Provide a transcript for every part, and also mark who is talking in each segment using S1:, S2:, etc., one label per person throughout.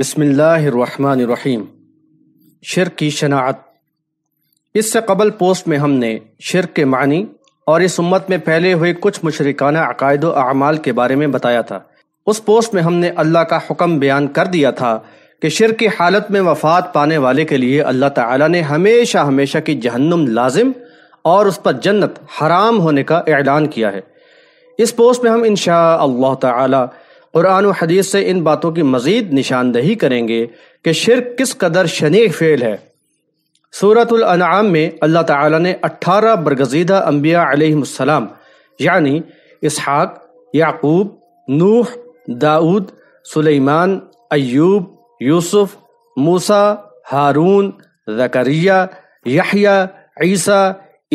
S1: बसमिल्लाम शिर की शनात इससे कबल पोस्ट में हमने शिर के मानी और इस उम्मत में फैले हुए कुछ मुशरकाना अकायद अमाल के बारे में बताया था उस पोस्ट में हमने अल्लाह का हुक्म बयान कर दिया था कि शिर की हालत में वफात पाने वाले के लिए अल्लाह ताला ने हमेशा हमेशा की जहन्नम लाजिम और उस पर जन्नत हराम होने का ऐलान किया है इस पोस्ट में हम इन अल्लाह कुरान और हदीस से इन बातों की मजीद निशानदही करेंगे कि शिरक किस कदर शनि फेल है अनाम में अल्लाह ताला ने 18 बरगजीदा अम्बिया अलैहिस्सलाम यानी इसहाक याकूब नूह दाऊद सुलेमान अयूब यूसुफ मूसा हारून जकरिया यहिया ईसा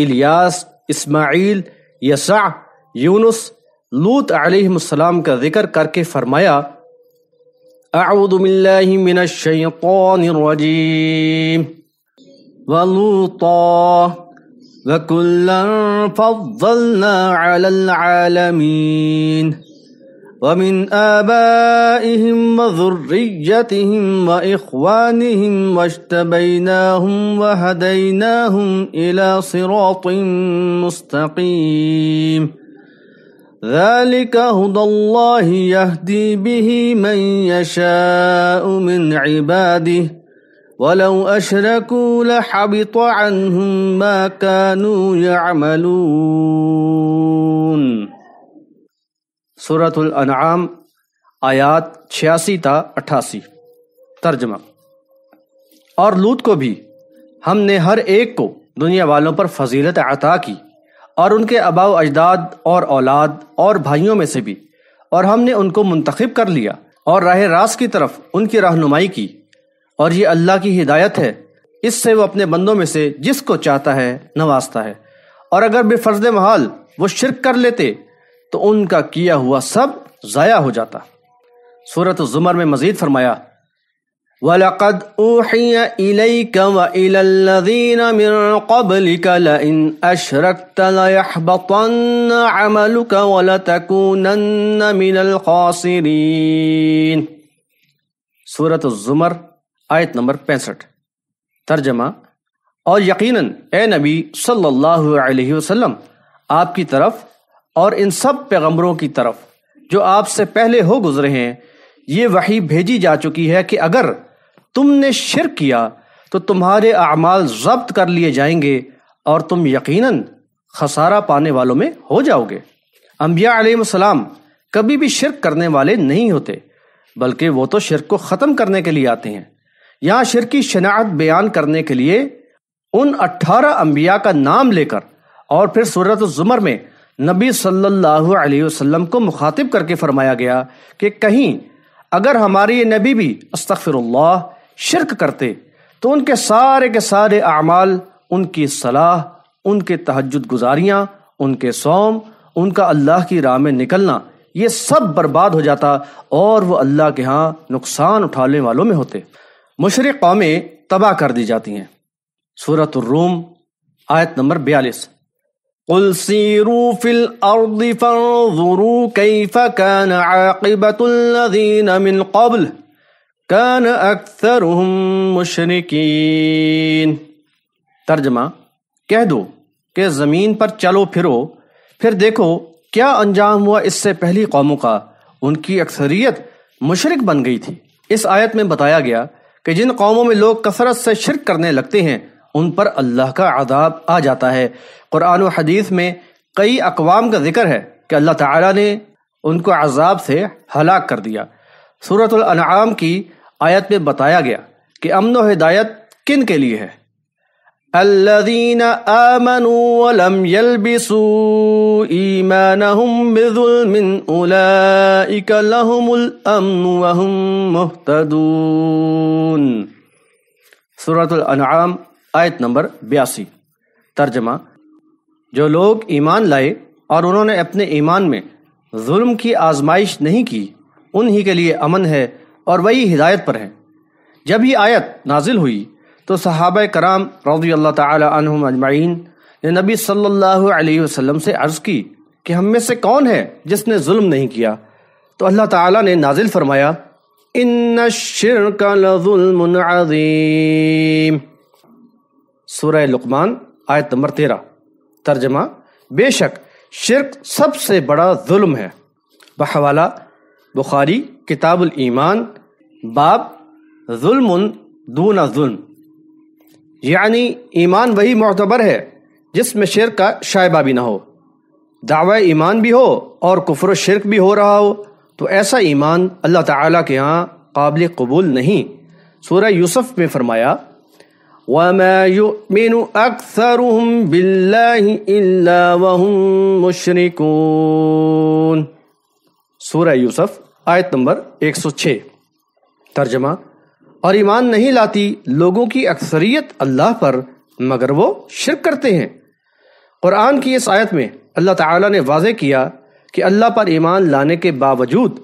S1: इलियास इस्माइल यसा यूनुस لوط علیہ السلام کا ذکر کر کے فرمایا اعوذ باللہ من الشیطان الرجیم ولوطا وَكُلَّا فضلنا عَلَى الْعَالَمِينَ ومن آبائهم وذريتهم وإخوانهم واجتبيناهم وهديناهم إلى صراط مستقيم ذلك هدى الله يهدي به من يشاء من عباده ولو أشركوا لحبط عنهم ما كانوا يعملون सूरतुल अनआम आयात छियासी था अट्ठासी तर्जमा और लूत को भी हमने हर एक को दुनिया वालों पर फजीलत अता की और उनके अबाव अजदाद और औलाद और भाइयों में से भी और हमने उनको मुंतखब कर लिया और राह रास की तरफ उनकी रहनुमाई की और ये अल्लाह की हिदायत है इससे वो अपने बंदों में से जिसको चाहता है नवाजता है और अगर बेफर्ज महाल वो शिरक कर लेते तो उनका किया हुआ सब ज़ाया हो जाता सूरत ज़ुमर में मज़ीद फरमाया ولقد أوحي إليك وإلى الذين من قبلك لئن أشركت ليحبطن عملك ولتكونن من الخاسرين सूरत ज़ुमर आयत नंबर पैंसठ तर्जमा और यकीनन ए नबी सल्लल्लाहु अलैहि वसल्लम आपकी तरफ और इन सब पैगंबरों की तरफ जो आपसे पहले हो गुजरे हैं ये वही भेजी जा चुकी है कि अगर तुमने शिर किया तो तुम्हारे अमाल जब्त कर लिए जाएंगे और तुम यकीनन खसारा पाने वालों में हो जाओगे अम्बिया सलाम कभी भी शिरक करने वाले नहीं होते बल्कि वो तो शिरक को ख़त्म करने के लिए आते हैं यहाँ शिर की शनात बयान करने के लिए उन अट्ठारह अम्बिया का नाम लेकर और फिर सूरत ज़ुमर में नबी सल्लल्लाहु अलैहि वसल्लम को मुखातिब करके फरमाया गया कि कहीं अगर हमारे ये नबी भी अस्तफ़िरुल्लाह शिरक करते तो उनके सारे के सारे अमाल उनकी सलाह उनके तहजद गुजारियाँ उनके सोम उनका अल्लाह की राह में निकलना ये सब बर्बाद हो जाता और वो अल्लाह के यहाँ नुकसान उठाने वालों में होते मुशरक़ कौमें तबाह कर दी जाती हैं सूरत रूम आयत नंबर बयालीस قل سيروا في الأرض فانظروا كيف كان عاقبة الذين من قبل कान अक्सर मुशरकिन तर्जमा कह दो कि ज़मीन पर चलो फिरो फिर देखो क्या अंजाम हुआ इससे पहली कौमों का उनकी अक्सरियत मुशरक बन गई थी इस आयत में बताया गया कि जिन कौमों में लोग कसरत से शिरक करने लगते हैं उन पर अल्लाह का आदाब आ जाता है कुरान और हदीस में कई अकवाम का जिक्र है कि अल्लाह ताला ने उनको आज़ाब से हलाक कर दिया सूरतुल की आयत में बताया गया कि अमन व हिदायत किन के लिए है الذين सूरत आयत नंबर बयासी तर्जमा जो लोग ईमान लाए और उन्होंने अपने ईमान में जुल्म की आजमाइश नहीं की उन्हीं के लिए अमन है और वही हिदायत पर हैं जब ये आयत नाजिल हुई तो सहाब कराम रौदी अल्लाह तहम अजमाइन ने नबी सल्लल्लाहु अलैहि वसल्लम से अर्ज़ की कि हम में से कौन है जिसने जुल्म नहीं किया तो अल्लाह ताला ने नाजिल फरमाया इन शिरकम सूरह लुकमान आयत नंबर तेरह तर्जमा बेशक शिरक सबसे बड़ा जुल्म है बहवाला बुखारी किताबुल ईमान बाब जुल्म दून जुल्म यानी ईमान वही मोतबर है जिसमें शिर का शायबा भी ना हो दावा ईमान भी हो और कुफर शिरक भी हो रहा हो तो ऐसा ईमान अल्लाह ताला के यहाँ काबिल कबूल नहीं सूर्य यूसुफ में फरमाया वमा सूर्य यूसुफ आयत नंबर 106 तर्जमा और ईमान नहीं लाती लोगों की अक्सरियत अल्लाह पर मगर वो शिरक करते हैं कुरान की इस आयत में अल्लाह ताला ने वाजे किया कि अल्लाह पर ईमान लाने के बावजूद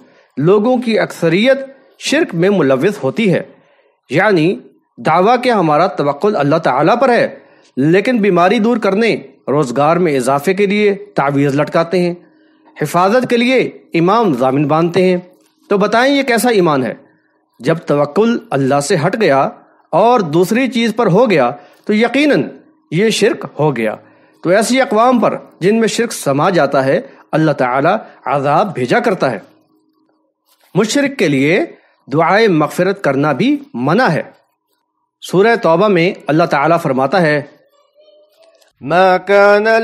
S1: लोगों की अक्सरियत शिरक में मुलविस होती है यानी दावा के हमारा तवक्ल अल्लाह ताला पर है लेकिन बीमारी दूर करने रोजगार में इजाफे के लिए तावीज़ लटकाते हैं हिफाजत के लिए इमाम जामिन बांधते हैं तो बताएं ये कैसा ईमान है जब तवक्ल अल्लाह से हट गया और दूसरी चीज़ पर हो गया तो यकीनन ये शिरक हो गया तो ऐसी अकवाम पर जिनमें शिरक समा जाता है अल्लाह ताला आज़ाब भेजा करता है मुशरक के लिए दुआए मगफरत करना भी मना है सूरह तौबा में अल्लाह ताला फरमाता है मा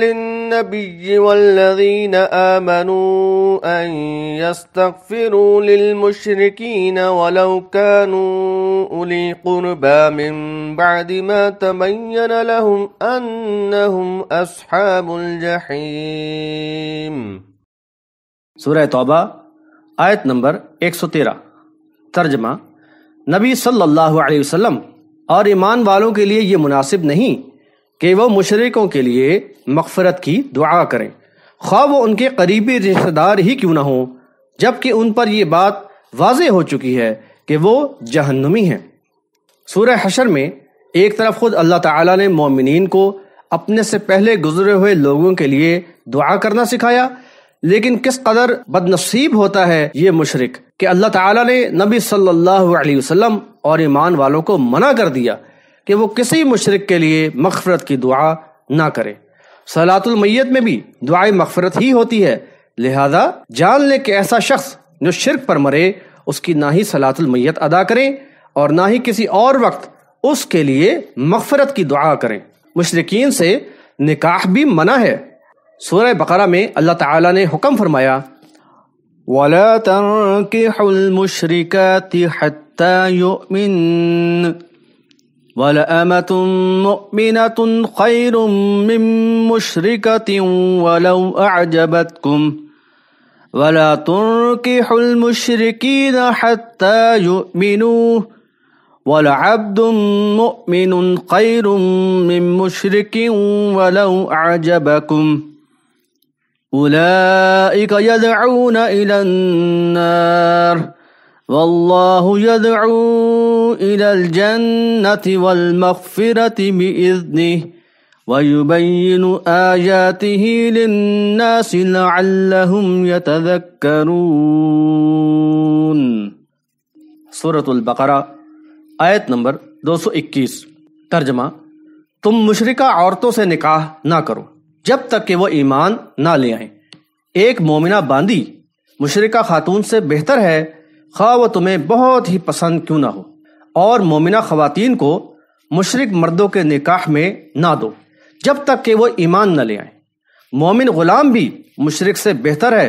S1: लिन النبي والذين آمنوا أن يستغفروا للمشركين ولو كانوا أولي قربى من بعد ما تبين لهم أنهم أصحاب الجحيم सूर्य तौबा आयत नंबर 113 तर्जमा नबी सल्लल्लाहु अलैहि वसल्लम और ईमान वालों के लिए ये मुनासिब नहीं कि वह मुशरकों के लिए मगफरत की दुआ करें खा वो उनके करीबी रिश्तेदार ही क्यों ना हो जबकि उन पर यह बात वाज हो चुकी है कि वो जहन्नुमी हैं सूर्य हशर में एक तरफ खुद अल्लाह ताला ने मोमिन को अपने से पहले गुजरे हुए लोगों के लिए दुआ करना सिखाया लेकिन किस कदर बदनसीब होता है ये मुशरक कि अल्लाह ताला ने नबी सल्लल्लाहु अलैहि वसल्लम और ईमान वालों को मना कर दिया कि वो किसी मुशरक के लिए मफफरत की दुआ ना करे सलातुलमैत में भी दुआ मफफरत ही होती है लिहाजा जान ले कि ऐसा शख्स जो शिरक पर मरे उसकी ना ही सलातुलमैत अदा करें और ना ही किसी और वक्त उसके लिए मफफरत की दुआ करें मुशरकिन से निकाह भी मना है सूर्य बकरा में अल्लाह ताला ने हुक्म फरमाया हत्ता ولأمة مؤمنة خير من مشركة ولو أعجبتكم ولا تنكحوا المشركين حتى يؤمنوا ولعبد مؤمن خير من مشرك ولو أعجبكم أولئك يدعون إلى النار والله يدعون إلى الجنة والمغفرة بإذنه ويبين آياته للناس لعلهم يتذكرون सूरत बकरा आयत नंबर 221 तर्जमा तुम मुशरिका औरतों से निकाह ना करो जब तक कि वो ईमान ना ले आए एक मोमिना बांदी मुशरिका खातून से बेहतर है खा वो तुम्हें बहुत ही पसंद क्यों ना हो और मोमिना खवातीन को मुशरक मर्दों के निकाह में ना दो जब तक कि वो ईमान न ले आए मोमिन गुलाम भी मुशरक से बेहतर है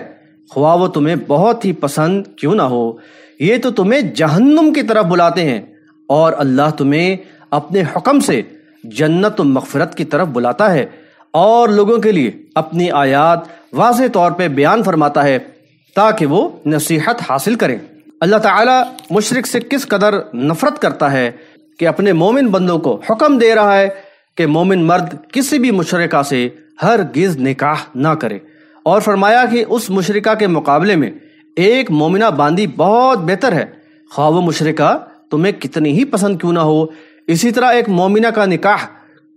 S1: ख्वा वो तुम्हें बहुत ही पसंद क्यों ना हो ये तो तुम्हें जहन्नुम की तरफ बुलाते हैं और अल्लाह तुम्हें अपने हुक्म से जन्नत मगफरत की तरफ बुलाता है और लोगों के लिए अपनी आयात वाज तौर पर बयान फरमाता है ताकि वो नसीहत हासिल करें अल्लाह ताला मुशरक से किस कदर नफरत करता है कि अपने मोमिन बंदों को हुक्म दे रहा है कि मोमिन मर्द किसी भी मुशरका से हर गिज निकाह ना करे और फरमाया कि उस मुशरका के मुकाबले में एक मोमिना बांदी बहुत बेहतर है ख्वाब वो मुशरका तुम्हें कितनी ही पसंद क्यों ना हो इसी तरह एक मोमिना का निकाह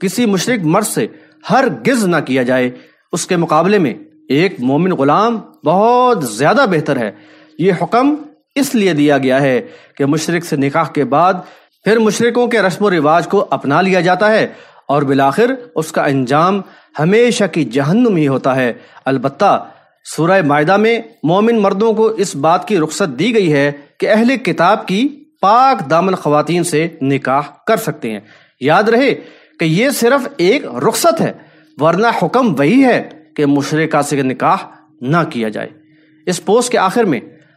S1: किसी मुशरक मर्द से हर गिज ना किया जाए उसके मुकाबले में एक मोमिन गुलाम बहुत ज़्यादा बेहतर है ये हुक्म इसलिए दिया गया है कि मुशरक से निकाह के बाद फिर मुशरकों के रस्म रिवाज को अपना लिया जाता है और बिलाखिर उसका अंजाम हमेशा की जहन्नुम ही होता है अलबत् सूरह मायदा में मोमिन मर्दों को इस बात की रुख्सत दी गई है कि अहले किताब की पाक दामन खुवान से निकाह कर सकते हैं याद रहे कि यह सिर्फ एक रुख्सत है वरना हुक्म वही है कि मुशरका से निकाह ना किया जाए इस पोस्ट के आखिर में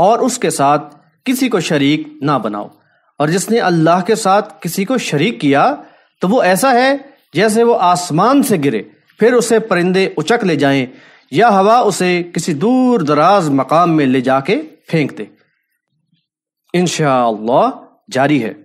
S1: और उसके साथ किसी को शरीक ना बनाओ और जिसने अल्लाह के साथ किसी को शरीक किया तो वो ऐसा है जैसे वो आसमान से गिरे फिर उसे परिंदे उचक ले जाएं या हवा उसे किसी दूर दराज मकाम में ले जाके फेंक दे इन जारी है